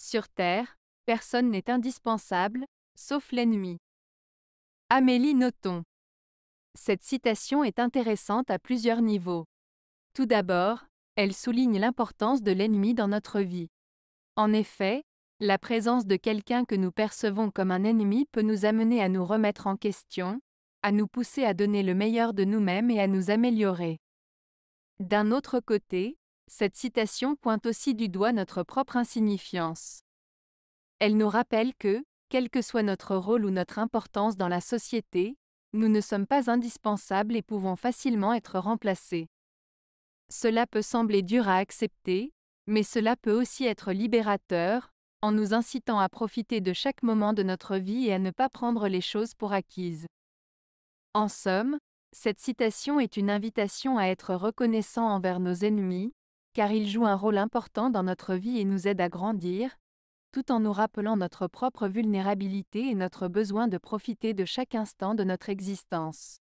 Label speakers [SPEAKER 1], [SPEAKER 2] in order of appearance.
[SPEAKER 1] Sur Terre, personne n'est indispensable, sauf l'ennemi. Amélie Nothomb. Cette citation est intéressante à plusieurs niveaux. Tout d'abord, elle souligne l'importance de l'ennemi dans notre vie. En effet, la présence de quelqu'un que nous percevons comme un ennemi peut nous amener à nous remettre en question, à nous pousser à donner le meilleur de nous-mêmes et à nous améliorer. D'un autre côté, cette citation pointe aussi du doigt notre propre insignifiance. Elle nous rappelle que, quel que soit notre rôle ou notre importance dans la société, nous ne sommes pas indispensables et pouvons facilement être remplacés. Cela peut sembler dur à accepter, mais cela peut aussi être libérateur, en nous incitant à profiter de chaque moment de notre vie et à ne pas prendre les choses pour acquises. En somme, cette citation est une invitation à être reconnaissant envers nos ennemis, car il joue un rôle important dans notre vie et nous aide à grandir, tout en nous rappelant notre propre vulnérabilité et notre besoin de profiter de chaque instant de notre existence.